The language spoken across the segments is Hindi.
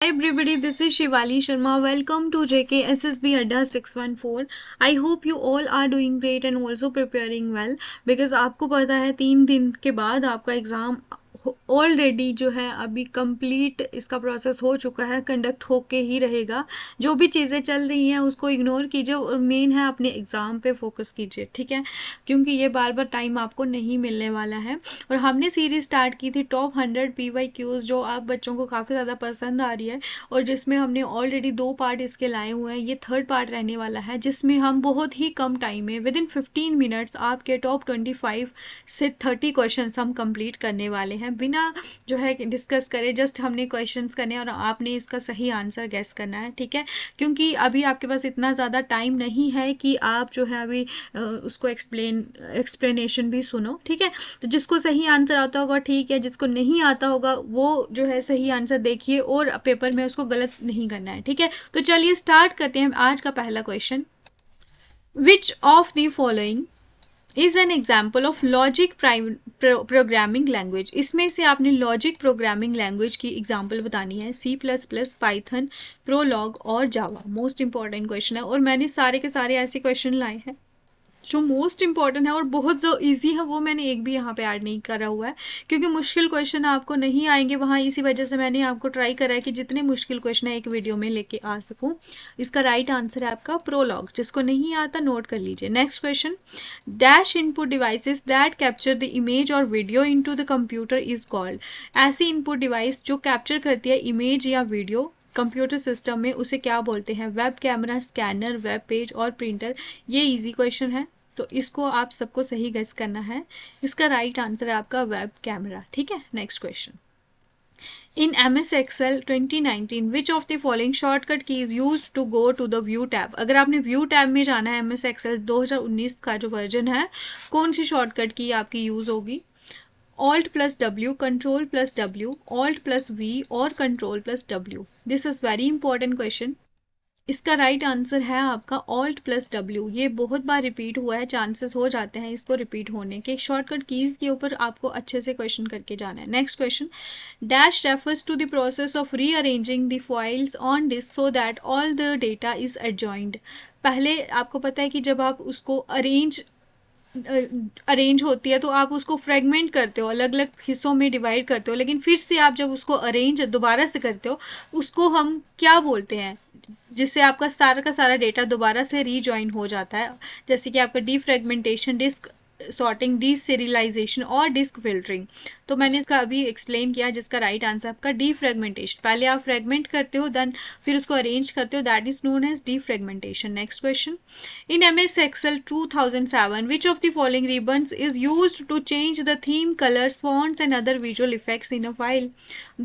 Hi everybody, this is Shivali Sharma. Welcome to JK SSB Adda 614. I hope you all are doing great and also preparing well because आपको पता है तीन दिन के बाद आपका एग्ज़ाम ऑलरेडी जो है अभी कंप्लीट इसका प्रोसेस हो चुका है कंडक्ट होके ही रहेगा जो भी चीज़ें चल रही हैं उसको इग्नोर कीजिए और मेन है अपने एग्ज़ाम पे फोकस कीजिए ठीक है क्योंकि ये बार बार टाइम आपको नहीं मिलने वाला है और हमने सीरीज स्टार्ट की थी top hundred P Y Qs जो आप बच्चों को काफ़ी ज़्यादा पसंद आ रही है और जिसमें हमने ऑलरेडी दो पार्ट इसके लाए हुए हैं ये थर्ड पार्ट रहने वाला है जिसमें हम बहुत ही कम टाइम में विद इन फिफ्टीन मिनट्स आपके टॉप ट्वेंटी फाइव से थर्टी क्वेश्चन हम कम्प्लीट करने वाले हैं बिना जो है डिस्कस करे जस्ट हमने क्वेश्चंस करने और आपने इसका सही आंसर गैस करना है ठीक है क्योंकि अभी आपके पास इतना ज़्यादा टाइम नहीं है कि आप जो है अभी उसको एक्सप्लेन एक्सप्लेनेशन भी सुनो ठीक है तो जिसको सही आंसर आता होगा ठीक है जिसको नहीं आता होगा वो जो है सही आंसर देखिए और पेपर में उसको गलत नहीं करना है ठीक है तो चलिए स्टार्ट करते हैं आज का पहला question which of the following is an example of logic programming language इसमें से आपने लॉजिक प्रोग्रामिंग लैंग्वेज की एग्जाम्पल बतानी है C plus plus Python Prolog और जावा मोस्ट इंपॉर्टेंट क्वेश्चन है और मैंने सारे के सारे ऐसे क्वेश्चन लाए हैं जो मोस्ट इंपॉर्टेंट है और बहुत जो इजी है वो मैंने एक भी यहाँ पे ऐड नहीं करा हुआ है क्योंकि मुश्किल क्वेश्चन आपको नहीं आएंगे वहाँ इसी वजह से मैंने आपको ट्राई करा है कि जितने मुश्किल क्वेश्चन है एक वीडियो में लेके आ सकूँ इसका राइट right आंसर है आपका प्रोलॉग जिसको नहीं आता नोट कर लीजिए next question dash input device that capture the image और video in the computer is called ऐसी इनपुट डिवाइस जो कैप्चर करती है इमेज या वीडियो कंप्यूटर सिस्टम में उसे क्या बोलते हैं web camera scanner web page और प्रिंटर ये इजी क्वेश्चन है तो इसको आप सबको सही गज करना है इसका राइट right आंसर है आपका वेब कैमरा ठीक है next question in M S Excel twenty nineteen which of the following shortcut key is use to go to the view tab अगर आपने व्यू टैब में जाना है एम एस एक्सएल दो हज़ार उन्नीस का जो वर्जन है कौन सी शॉर्टकट की आपकी यूज़ होगी Alt plus W, Control plus W, Alt plus V और Control plus W. This is very important question इसका राइट right आंसर है आपका ऑल्ट प्लस डब्ल्यू ये बहुत बार रिपीट हुआ है चांसेस हो जाते हैं इसको रिपीट होने के शॉर्टकट कीज के ऊपर आपको अच्छे से क्वेश्चन करके जाना है next question dash refers to the process of rearranging the files on disk so that all the data is adjoined पहले आपको पता है कि जब आप उसको अरेंज अरेंज होती है तो आप उसको फ्रेगमेंट करते हो अलग अलग हिस्सों में डिवाइड करते हो लेकिन फिर से आप जब उसको अरेंज दोबारा से करते हो उसको हम क्या बोलते हैं जिससे आपका सारा का सारा डेटा दोबारा से रीजॉइन हो जाता है जैसे कि आपका फ्रेगमेंटेशन डिस्क सॉर्टिंग डीसीरियलाइजेशन और डिस्क फिल्टरिंग तो मैंने इसका अभी एक्सप्लेन किया जिसका राइट right आंसर आपका डी फ्रेगमेंटेशन पहले आप फ्रेगमेंट करते हो देन फिर उसको अरेंज करते हो that is known as defragmentation next question in M S Excel two thousand seven which of the following ribbons is use to change the theme colours fonts and other visual effects in a file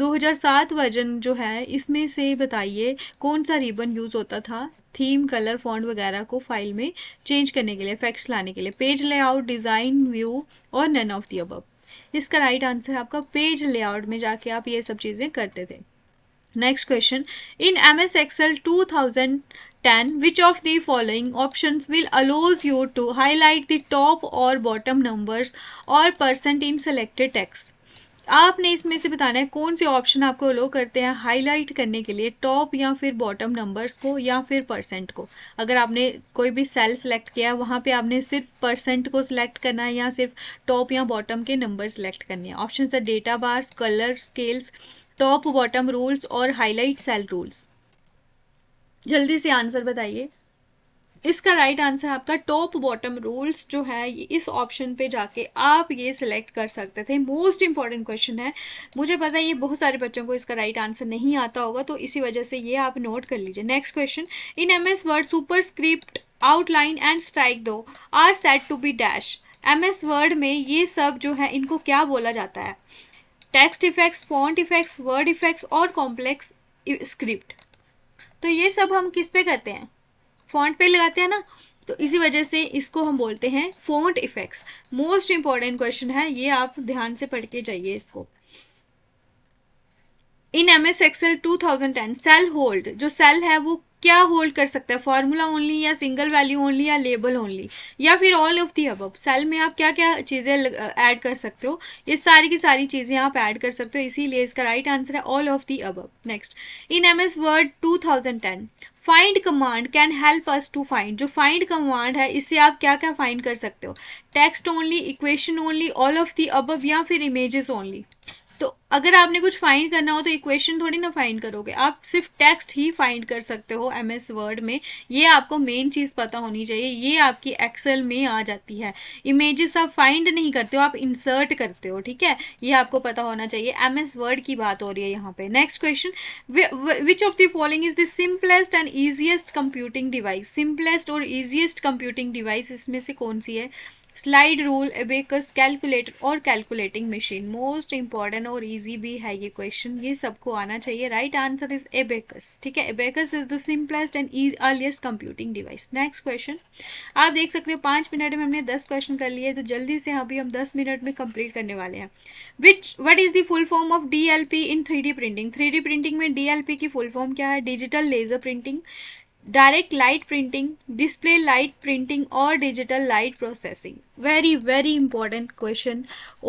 दो हज़ार सात वर्जन जो है इसमें से बताइए कौन सा रिबन यूज होता था थीम कलर फॉन्ट वगैरह को फाइल में चेंज करने के लिए इफेक्ट्स लाने के लिए पेज लेआउट डिज़ाइन व्यू और नन ऑफ दी अबव इसका राइट आंसर है आपका पेज लेआउट में जाके आप ये सब चीज़ें करते थे next question in M S Excel two thousand ten which of the following option will allows you to highlight the top और बॉटम नंबर्स और percent इन सेलेक्टेड text आपने इसमें से बताना है कौन से ऑप्शन आपको अलो करते हैं हाईलाइट करने के लिए टॉप या फिर बॉटम नंबर्स को या फिर परसेंट को अगर आपने कोई भी सेल सेलेक्ट किया है वहाँ पे आपने सिर्फ परसेंट को सिलेक्ट करना है या सिर्फ टॉप या बॉटम के नंबर सेलेक्ट करने हैं ऑप्शन है data bars colour scales top bottom rules और हाईलाइट सेल रूल्स जल्दी से आंसर बताइए इसका राइट right आंसर आपका टॉप बॉटम रूल्स जो है इस ऑप्शन पे जाके आप ये सिलेक्ट कर सकते थे मोस्ट इंपॉर्टेंट क्वेश्चन है मुझे पता है ये बहुत सारे बच्चों को इसका राइट right आंसर नहीं आता होगा तो इसी वजह से ये आप नोट कर लीजिए next question in M S Word superscript outline and strikethrough are set to be dash M S Word में ये सब जो है इनको क्या बोला जाता है text effects font effects word effects और कॉम्प्लेक्स स्क्रिप्ट तो ये सब हम किस पे करते हैं फॉन्ट पे लगाते हैं ना तो इसी वजह से इसको हम बोलते हैं font effects most important question है ये आप ध्यान से पढ़ के जाइए इसको in M S Excel two thousand ten cell hold जो सेल है वो क्या होल्ड कर सकता है फार्मूला ओनली या सिंगल वैल्यू ओनली या लेबल ओनली या फिर all of the above cell में आप क्या क्या चीज़ें ऐड कर सकते हो ये सारी की सारी चीज़ें आप ऐड कर सकते हो इसीलिए इसका राइट आंसर है all of the above next in M S Word two thousand ten find command can help us to find जो फाइंड कमांड है इससे आप क्या क्या फाइंड कर सकते हो text only equation only all of the above या फिर इमेजेस ओनली तो अगर आपने कुछ फाइंड करना हो तो इक्वेशन थोड़ी ना फाइंड करोगे आप सिर्फ टेक्स्ट ही फाइंड कर सकते हो एम एस वर्ड में ये आपको मेन चीज़ पता होनी चाहिए ये आपकी एक्सेल में आ जाती है इमेजेस आप फाइंड नहीं करते हो आप इंसर्ट करते हो ठीक है ये आपको पता होना चाहिए एम एस वर्ड की बात हो रही है यहाँ पे next question which of the following is the simplest and easiest computing device simplest और ईजिएस्ट कंप्यूटिंग डिवाइस इसमें से कौन सी है स्लाइड रूल एबेकस कैलकुलेटर और कैलकुलेटिंग मशीन मोस्ट इंपॉर्टेंट और इजी भी है ये क्वेश्चन ये सबको आना चाहिए राइट आंसर इज एबेकस ठीक है abacus is the simplest and earliest computing device next question आप देख सकते हो पाँच मिनट में हमने दस क्वेश्चन कर लिए तो जल्दी से अभी हम दस मिनट में कंप्लीट करने वाले हैं which what is the full form of D in three printing three printing में डी की फुल फॉर्म क्या है digital laser printing direct light printing display light printing और digital light processing very very important question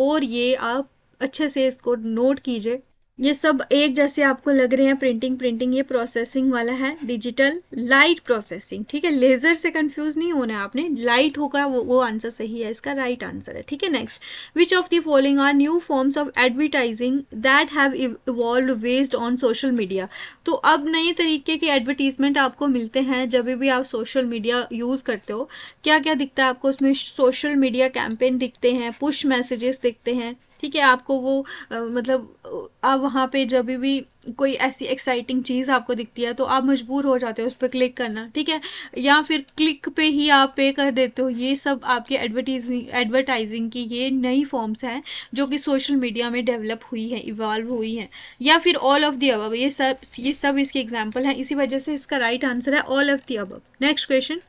और ये आप अच्छे से इसको नोट कीजिए ये सब एक जैसे आपको लग रहे हैं प्रिंटिंग प्रिंटिंग ये प्रोसेसिंग वाला है डिजिटल लाइट प्रोसेसिंग ठीक है लेजर से कंफ्यूज नहीं होना है आपने लाइट होगा वो वो आंसर सही है इसका राइट right आंसर है ठीक है next which of the following are new forms of advertising that have evolve based on social media तो अब नए तरीके के एडवर्टीजमेंट आपको मिलते हैं जब भी आप सोशल मीडिया यूज़ करते हो क्या क्या दिखता है आपको उसमें सोशल मीडिया कैंपेन दिखते हैं पुश मैसेजेस दिखते हैं ठीक है आपको वो आ, मतलब आप वहाँ पे जब भी कोई ऐसी एक्साइटिंग चीज़ आपको दिखती है तो आप मजबूर हो जाते हो उस पर क्लिक करना ठीक है या फिर क्लिक पे ही आप पे कर देते हो ये सब आपके एडवर्टीजिंग एडवर्टाइजिंग की ये नई फॉर्म्स हैं जो कि सोशल मीडिया में डेवलप हुई है इवॉल्व हुई हैं या फिर ऑल ऑफ दी अबब ये सब ये सब इसके एग्जाम्पल हैं इसी वजह से इसका राइट right आंसर है all of the above next question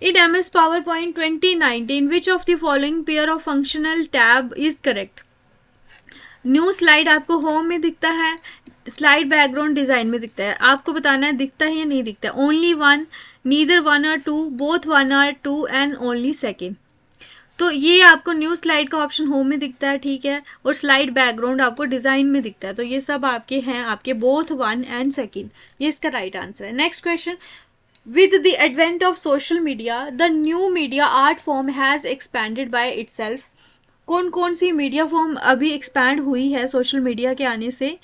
It MS PowerPoint 2019. Which of the following pair of functional tab is correct? New slide आपको होम में दिखता है स्लाइड बैकग्राउंड डिजाइन में दिखता है आपको बताना है दिखता है या नहीं दिखता है only one neither one or two both one or two and only second तो ये आपको न्यू स्लाइड का ऑप्शन होम में दिखता है ठीक है और स्लाइड बैकग्राउंड आपको डिजाइन में दिखता है तो ये सब आपके हैं आपके बोथ वन एंड सेकेंड ये इसका राइट आंसर है next question With the advent of social media, the new media art form has expanded by itself. कौन कौन सी मीडिया फॉर्म अभी एक्सपैंड हुई है सोशल मीडिया के आने से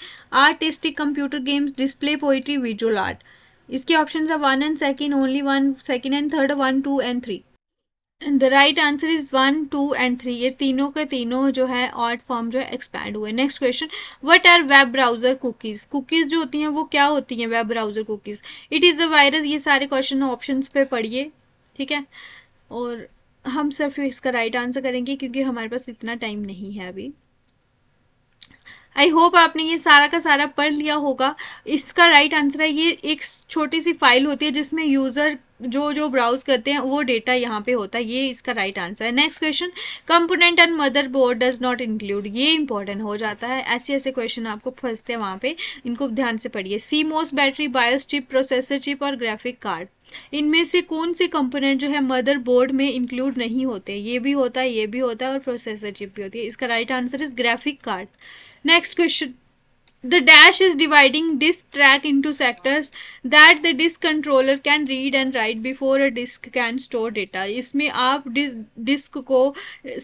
artistic computer games display poetry visual art इसके ऑप्शन है one and second only one second and third one two and three the right answer is one two and three ये तीनों के तीनों जो है ऑर्ड फॉर्म जो है एक्सपैंड हुए next question what are web browser cookies cookies जो होती हैं वो क्या होती हैं web browser cookies it is a virus ये सारे क्वेश्चन ऑप्शन पे पढ़िए ठीक है और हम सिर्फ इसका राइट right आंसर करेंगे क्योंकि हमारे पास इतना टाइम नहीं है अभी आई होप आपने ये सारा का सारा पढ़ लिया होगा इसका राइट right आंसर है ये एक छोटी सी फाइल होती है जिसमें यूज़र जो जो ब्राउज करते हैं वो डेटा यहाँ पे होता है ये इसका राइट आंसर है next question component and motherboard does not include ये इंपॉर्टेंट हो जाता है ऐसे ऐसे क्वेश्चन आपको फंसते हैं वहाँ पे इनको ध्यान से पढ़िए CMOS battery BIOS chip processor chip और ग्राफिक कार्ड इनमें से कौन से कंपोनेंट जो है मदर बोर्ड में इंक्लूड नहीं होते ये भी होता है ये भी होता है और प्रोसेसर चिप भी होती है इसका right answer is graphic card next question The dash is dividing disk track into sectors that the disk controller can read and write before a disk can store data. इसमें आप डिस डिस्क को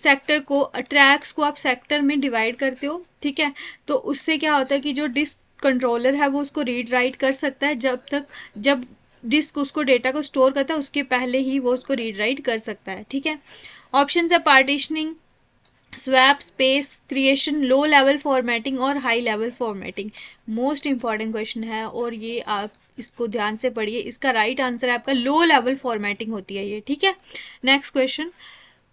सेक्टर को ट्रैक्स को आप सेक्टर में डिवाइड करते हो ठीक है तो उससे क्या होता है कि जो डिस्क कंट्रोलर है वो उसको रीड राइट कर सकता है जब तक जब डिस्क उसको डेटा को स्टोर करता है उसके पहले ही वो उसको रीड राइट कर सकता है ठीक है ऑप्शन है partitioning swap space creation low level formatting और high level formatting most important question है और ये आप इसको ध्यान से पढ़िए इसका राइट right आंसर है आपका लो लेवल फॉर्मेटिंग होती है ये ठीक है next question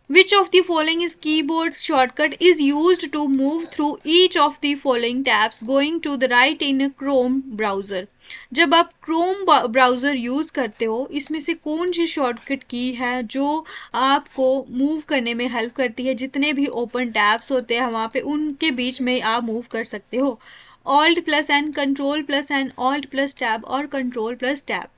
Which of the following is keyboard shortcut is used to move through each of the following tabs going to the right in a Chrome browser? जब आप Chrome browser use करते हो इसमें से कौन सी shortcut की है जो आपको move करने में help करती है जितने भी open tabs होते हैं वहाँ पे उनके बीच में आप move कर सकते हो Alt plus and Control plus and Alt plus tab और Control plus tab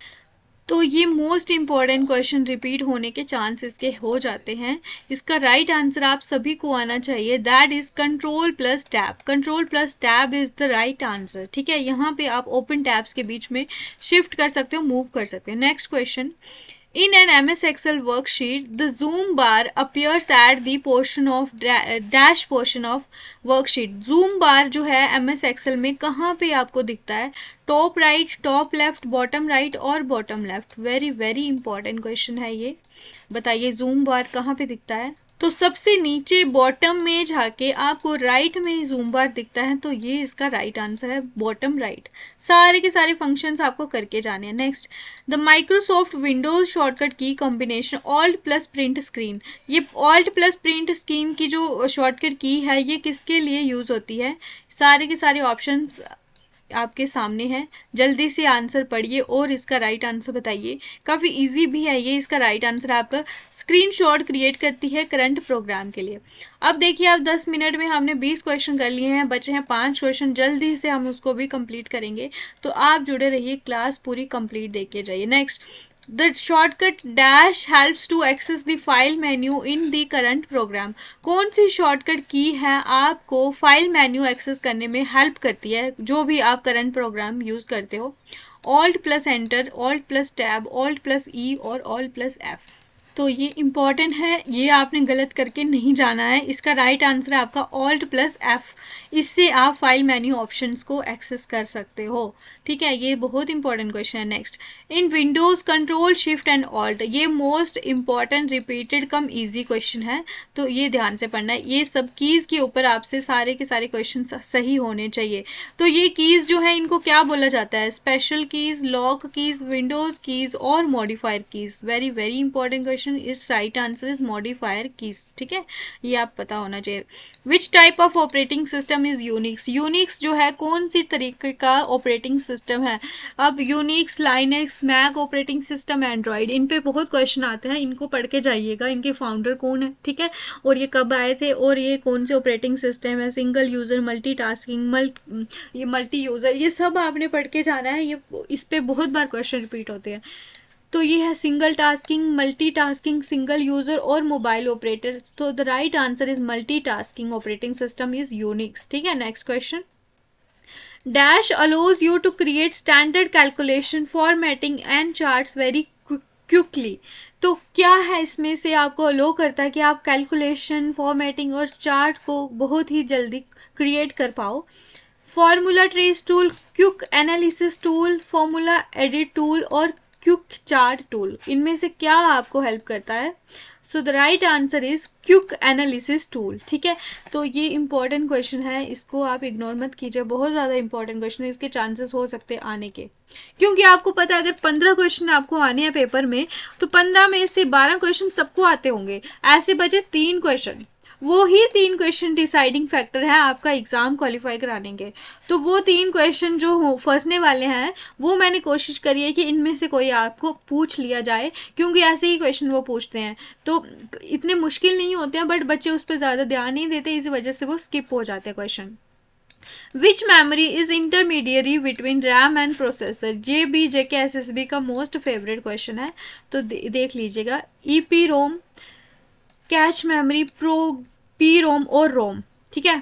तो ये मोस्ट इम्पॉर्टेंट क्वेश्चन रिपीट होने के चांसेस के हो जाते हैं इसका राइट right आंसर आप सभी को आना चाहिए that is control plus tab control plus tab is the right answer ठीक है यहाँ पे आप ओपन टैब्स के बीच में शिफ्ट कर सकते हो मूव कर सकते हो next question In an MS Excel worksheet, the zoom bar appears at the portion of dash portion of worksheet. Zoom bar जो है MS Excel में कहाँ पे आपको दिखता है Top right, top left, bottom right और bottom left. Very very important question है ये बताइए zoom bar कहाँ पे दिखता है तो सबसे नीचे बॉटम में जाके आपको राइट में ही जूम बार दिखता है तो ये इसका राइट आंसर है बॉटम राइट सारे के सारे फंक्शंस आपको करके जाने हैं next the Microsoft Windows shortcut की combination alt plus print screen ये ऑल्ट प्लस प्रिंट स्क्रीन की जो शॉर्टकट की है ये किसके लिए यूज़ होती है सारे के सारे ऑप्शन आपके सामने है जल्दी से आंसर पढ़िए और इसका राइट आंसर बताइए काफ़ी इजी भी है ये इसका राइट आंसर आपका स्क्रीनशॉट क्रिएट करती है करंट प्रोग्राम के लिए अब देखिए आप 10 मिनट में हमने 20 क्वेश्चन कर लिए हैं बचे हैं पांच क्वेश्चन जल्दी से हम उसको भी कंप्लीट करेंगे तो आप जुड़े रहिए क्लास पूरी कंप्लीट देखिए जाइए next The shortcut dash helps to access the file menu in the current program. कौन सी shortcut की है आपको file menu access करने में help करती है जो भी आप current program use करते हो Alt plus Enter, Alt plus Tab, Alt plus E और Alt plus F. तो ये इम्पॉर्टेंट है ये आपने गलत करके नहीं जाना है इसका राइट right आंसर है आपका ऑल्ट प्लस एफ इससे आप फाइल मैन्यू ऑप्शंस को एक्सेस कर सकते हो ठीक है ये बहुत इंपॉर्टेंट क्वेश्चन है next in Windows control shift and alt ये most important repeated cum easy question है तो ये ध्यान से पढ़ना है ये सब कीज़ के ऊपर आपसे सारे के सारे क्वेश्चन सही होने चाहिए तो ये कीज़ जो है इनको क्या बोला जाता है special keys lock keys Windows keys और modifier keys very very important question question is site answer is modifier keys ठीक है ये आप पता होना चाहिए which type of operating system is Unix Unix जो है कौन सी तरीके का ऑपरेटिंग सिस्टम है अब Unix Linux Mac operating system Android इन पे बहुत क्वेश्चन आते हैं इनको पढ़ के जाइएगा इनके फाउंडर कौन है ठीक है और ये कब आए थे और ये कौन से ऑपरेटिंग सिस्टम है सिंगल यूज़र मल्टी टास्किंग ये मल्टी यूज़र ये सब आपने पढ़ के जाना है ये इस पर बहुत बार क्वेश्चन रिपीट होते हैं तो ये है single tasking multitasking single user और मोबाइल ऑपरेटर तो the right answer is multitasking operating system is Unix ठीक है next question dash allows you to create standard calculation formatting and chart very quickly तो क्या है इसमें से आपको अलो करता है कि आप कैलकुलेशन फॉर्मेटिंग और चार्ट को बहुत ही जल्दी क्रिएट कर पाओ formula trace tool quick analysis tool formula edit tool और क्यूक चार्ट टूल इनमें से क्या आपको हेल्प करता है so the right answer is quick analysis tool ठीक है तो ये इंपॉर्टेंट क्वेश्चन है इसको आप इग्नोर मत कीजिए बहुत ज़्यादा इंपॉर्टेंट क्वेश्चन है इसके चांसेस हो सकते हैं आने के क्योंकि आपको पता है अगर पंद्रह क्वेश्चन आपको आने हैं पेपर में तो पंद्रह में से बारह क्वेश्चन सबको आते होंगे ऐसे बचे तीन क्वेश्चन वो ही तीन क्वेश्चन डिसाइडिंग फैक्टर है आपका एग्ज़ाम क्वालिफाई कराने के तो वो तीन क्वेश्चन जो हो फंसने वाले हैं वो मैंने कोशिश करी है कि इनमें से कोई आपको पूछ लिया जाए क्योंकि ऐसे ही क्वेश्चन वो पूछते हैं तो इतने मुश्किल नहीं होते हैं बट बच्चे उस पर ज़्यादा ध्यान नहीं देते इसी वजह से वो स्किप हो जाते हैं question which memory is intermediary between RAM and processor ये भी जेके एस एस बी का मोस्ट फेवरेट क्वेश्चन है तो दे, देख लीजिएगा E P ROM cache memory pro P ROM और रोम ठीक है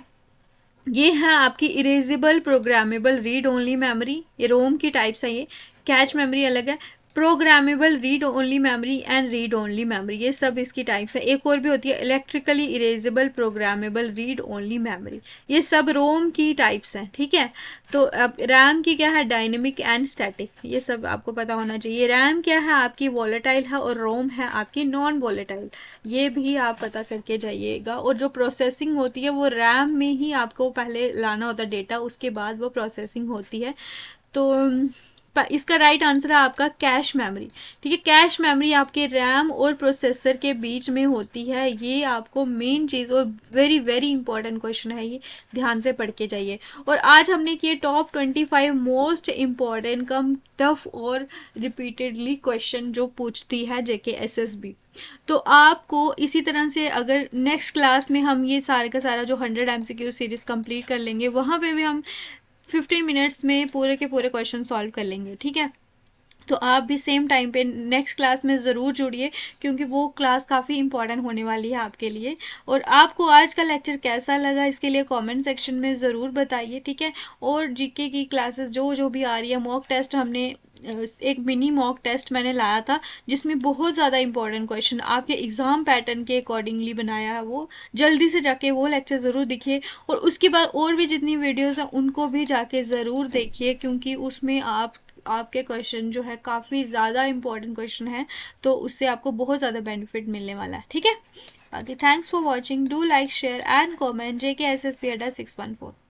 ये है आपकी erasable programmable read only memory ये रोम की टाइप्स है ये कैच मेमोरी अलग है programmable read only memory and read only memory ये सब इसकी टाइप्स है एक और भी होती है electrically erasable programmable read only memory ये सब रोम की टाइप्स हैं ठीक है तो अब रैम की क्या है डायनेमिक एंड स्टैटिक ये सब आपको पता होना चाहिए रैम क्या है आपकी वॉलेटाइल है और रोम है आपकी नॉन वॉलेटाइल ये भी आप पता करके जाइएगा और जो प्रोसेसिंग होती है वो रैम में ही आपको पहले लाना होता है डेटा उसके बाद वो प्रोसेसिंग होती है तो इसका राइट आंसर है आपका कैश मेमोरी ठीक है कैश मेमोरी आपके रैम और प्रोसेसर के बीच में होती है ये आपको मेन चीज़ और वेरी वेरी इंपॉर्टेंट क्वेश्चन है ये ध्यान से पढ़ के जाइए और आज हमने किए top twenty five most important cum tough और रिपीटेडली क्वेश्चन जो पूछती है जेके एस एस बी तो आपको इसी तरह से अगर नेक्स्ट क्लास में हम ये सारे का सारा जो hundred M C Q series complete कर लेंगे वहाँ पे भी हम फिफ्टीन मिनट्स में पूरे के पूरे क्वेश्चन सॉल्व कर लेंगे ठीक है तो आप भी सेम टाइम पे नेक्स्ट क्लास में ज़रूर जुड़िए क्योंकि वो क्लास काफ़ी इंपॉर्टेंट होने वाली है आपके लिए और आपको आज का लेक्चर कैसा लगा इसके लिए कमेंट सेक्शन में ज़रूर बताइए ठीक है और जीके की क्लासेस जो जो भी आ रही है मॉक टेस्ट हमने एक मिनी मॉक टेस्ट मैंने लाया था जिसमें बहुत ज़्यादा इंपॉर्टेंट क्वेश्चन आपके एग्ज़ाम पैटर्न के अकॉर्डिंगली बनाया है वो जल्दी से जाके वो लेक्चर ज़रूर देखिए और उसके बाद और भी जितनी वीडियोज़ हैं उनको भी जाके ज़रूर देखिए क्योंकि उसमें आप आपके क्वेश्चन जो है काफ़ी ज़्यादा इंपॉर्टेंट क्वेश्चन है तो उससे आपको बहुत ज़्यादा बेनिफिट मिलने वाला है ठीक है बाकी thanks for watching do like share and comment J K S S P Adda six one four